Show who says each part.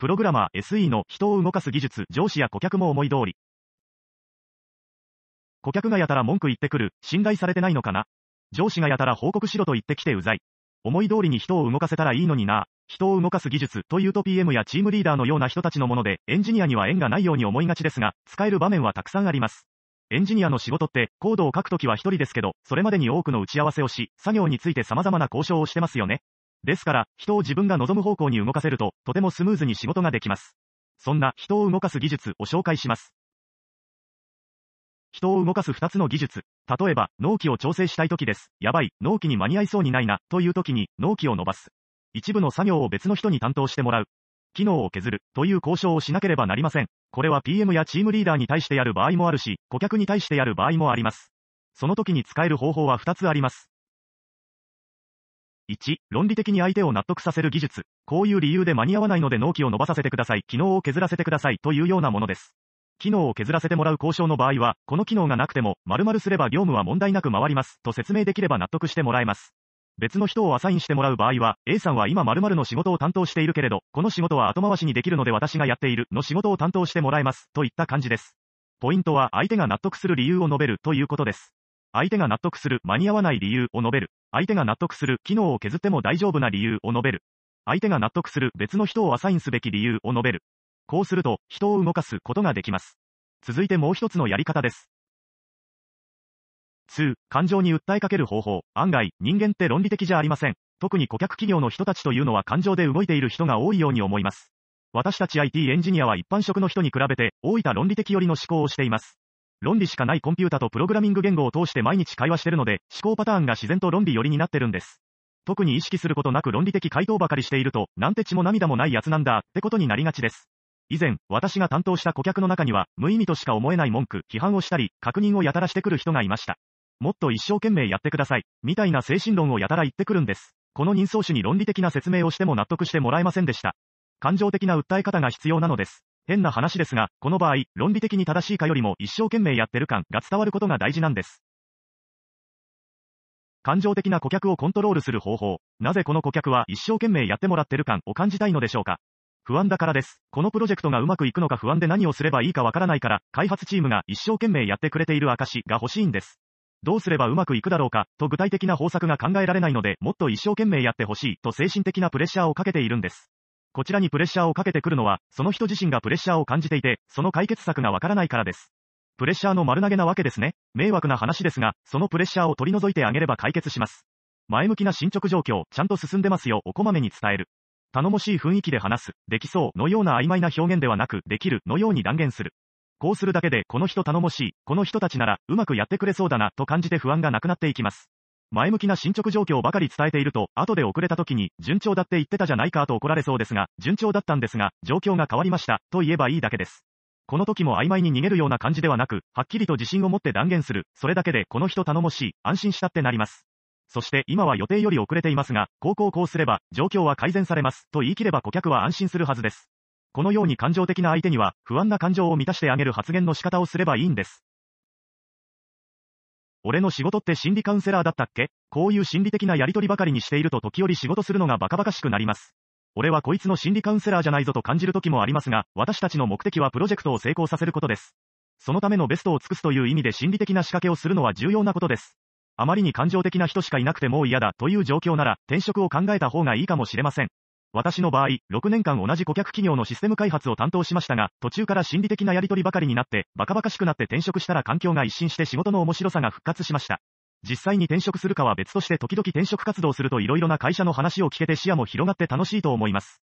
Speaker 1: プログラマー SE の人を動かす技術、上司や顧客も思い通り。顧客がやたら文句言ってくる、信頼されてないのかな上司がやたら報告しろと言ってきてうざい。思い通りに人を動かせたらいいのにな。人を動かす技術というと PM やチームリーダーのような人たちのもので、エンジニアには縁がないように思いがちですが、使える場面はたくさんあります。エンジニアの仕事って、コードを書くときは一人ですけど、それまでに多くの打ち合わせをし、作業について様々な交渉をしてますよね。ですから、人を自分が望む方向に動かせると、とてもスムーズに仕事ができます。そんな人を動かす技術を紹介します。人を動かす2つの技術。例えば、納期を調整したい時です。やばい、納期に間に合いそうにないな、という時に、納期を伸ばす。一部の作業を別の人に担当してもらう。機能を削る、という交渉をしなければなりません。これは PM やチームリーダーに対してやる場合もあるし、顧客に対してやる場合もあります。その時に使える方法は2つあります。1、論理的に相手を納得させる技術。こういう理由で間に合わないので納期を伸ばさせてください。機能を削らせてください。というようなものです。機能を削らせてもらう交渉の場合は、この機能がなくても、〇〇すれば業務は問題なく回ります。と説明できれば納得してもらえます。別の人をアサインしてもらう場合は、A さんは今〇〇の仕事を担当しているけれど、この仕事は後回しにできるので私がやっているの仕事を担当してもらえます、といった感じです。ポイントは相手が納得する理由を述べるということです。相手が納得する間に合わない理由を述べる。相手が納得する機能を削っても大丈夫な理由を述べる。相手が納得する別の人をアサインすべき理由を述べる。こうすると、人を動かすことができます。続いてもう一つのやり方です。2、感情に訴えかける方法。案外、人間って論理的じゃありません。特に顧客企業の人たちというのは感情で動いている人が多いように思います。私たち IT エンジニアは一般職の人に比べて、大分論理的寄りの思考をしています。論理しかないコンピュータとプログラミング言語を通して毎日会話してるので、思考パターンが自然と論理寄りになってるんです。特に意識することなく論理的回答ばかりしていると、なんて血も涙もないやつなんだ、ってことになりがちです。以前、私が担当した顧客の中には、無意味としか思えない文句、批判をしたり、確認をやたらしてくる人がいました。もっと一生懸命やってください、みたいな精神論をやたら言ってくるんです。この人相種に論理的な説明をしても納得してもらえませんでした。感情的な訴え方が必要なのです。変な話ですが、この場合、論理的に正しいかよりも一生懸命やってる感が伝わることが大事なんです。感情的な顧客をコントロールする方法。なぜこの顧客は一生懸命やってもらってる感を感じたいのでしょうか不安だからです。このプロジェクトがうまくいくのか不安で何をすればいいかわからないから、開発チームが一生懸命やってくれている証が欲しいんです。どうすればうまくいくだろうか、と具体的な方策が考えられないので、もっと一生懸命やってほしい、と精神的なプレッシャーをかけているんです。こちらにプレッシャーをかけてくるのは、その人自身がプレッシャーを感じていて、その解決策がわからないからです。プレッシャーの丸投げなわけですね。迷惑な話ですが、そのプレッシャーを取り除いてあげれば解決します。前向きな進捗状況、ちゃんと進んでますよおこまめに伝える。頼もしい雰囲気で話す、できそうのような曖昧な表現ではなく、できるのように断言する。こうするだけで、この人頼もしい、この人たちなら、うまくやってくれそうだな、と感じて不安がなくなっていきます。前向きな進捗状況ばかり伝えていると、後で遅れた時に、順調だって言ってたじゃないかと怒られそうですが、順調だったんですが、状況が変わりました、と言えばいいだけです。この時も曖昧に逃げるような感じではなく、はっきりと自信を持って断言する、それだけでこの人頼もしい、安心したってなります。そして今は予定より遅れていますが、こうこうこうすれば、状況は改善されます、と言い切れば顧客は安心するはずです。このように感情的な相手には、不安な感情を満たしてあげる発言の仕方をすればいいんです。俺の仕事って心理カウンセラーだったっけこういう心理的なやりとりばかりにしていると時折仕事するのがバカバカしくなります。俺はこいつの心理カウンセラーじゃないぞと感じる時もありますが、私たちの目的はプロジェクトを成功させることです。そのためのベストを尽くすという意味で心理的な仕掛けをするのは重要なことです。あまりに感情的な人しかいなくてもう嫌だという状況なら、転職を考えた方がいいかもしれません。私の場合、6年間同じ顧客企業のシステム開発を担当しましたが、途中から心理的なやり取りばかりになって、バカバカしくなって転職したら環境が一新して仕事の面白さが復活しました。実際に転職するかは別として時々転職活動すると色々な会社の話を聞けて視野も広がって楽しいと思います。